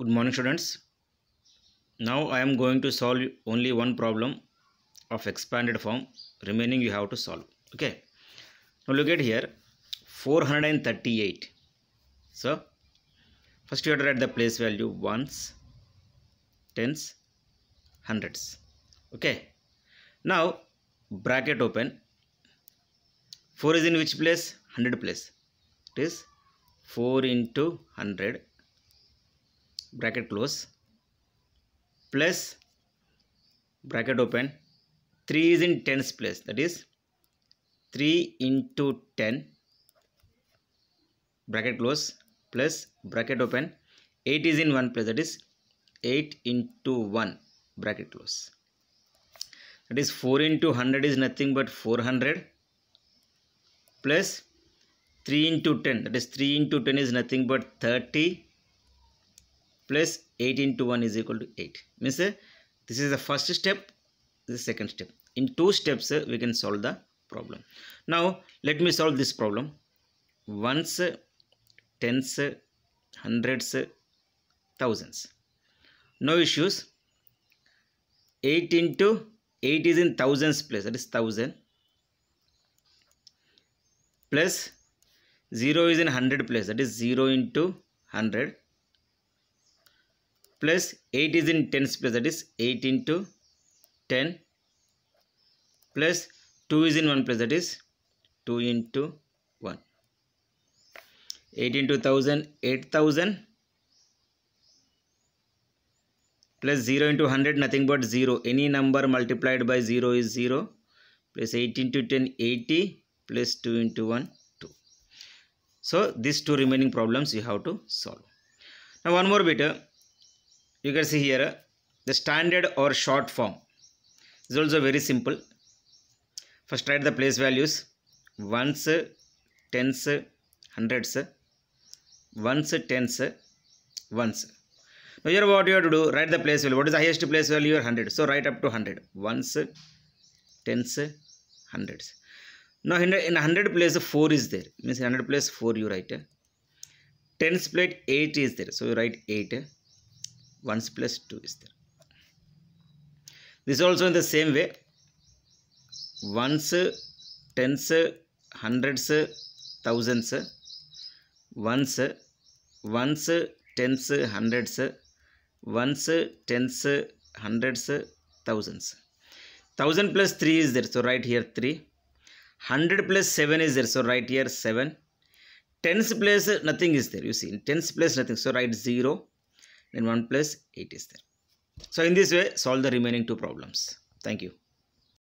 good morning students now i am going to solve only one problem of expanded form remaining you have to solve okay now look at here 438 so first you have to write the place value ones tens hundreds okay now bracket open 4 is in which place 100 place it is 4 into 100 bracket close plus bracket open 3 is in tens place that is 3 into 10 bracket close plus bracket open 8 is in one place that is 8 into 1 bracket close that is 4 into 100 is nothing but 400 plus 3 into 10 that is 3 into 10 is nothing but 30 plus 8 into 1 is equal to 8 means uh, this is the first step the second step in two steps uh, we can solve the problem now let me solve this problem ones uh, tens uh, hundreds uh, thousands no issues 8 into 8 is in thousands place that is 1000 plus 0 is in 100 place that is 0 into 100 plus 8 is in 10s place that is 8 into 10 plus 2 is in 1 place that is 2 into 1 8 into 1000 8000 plus 0 into 100 nothing but 0 any number multiplied by 0 is 0 plus 8 into 10 80 plus 2 into 1 2 so these two remaining problems you have to solve now one more bit uh, you can see here uh, the standard or short form is also very simple first write the place values ones tens hundreds ones tens ones now here what you have to do write the place value what is the highest place value 100 so write up to 100 ones tens hundreds now in 100 place 4 is there means 100 place 4 you write tens plate 8 is there so you write 8 1 plus 2 is there. This also in the same way. Ones, tens, hundreds, thousands. Ones, ones, tens, hundreds. Ones, tens, hundreds, thousands. 1000 plus 3 is there. So right here 3. 100 plus 7 is there. So right here 7 tens place nothing is there you see in tens place nothing so write 0 then 1 plus 8 is there. So in this way solve the remaining two problems. Thank you.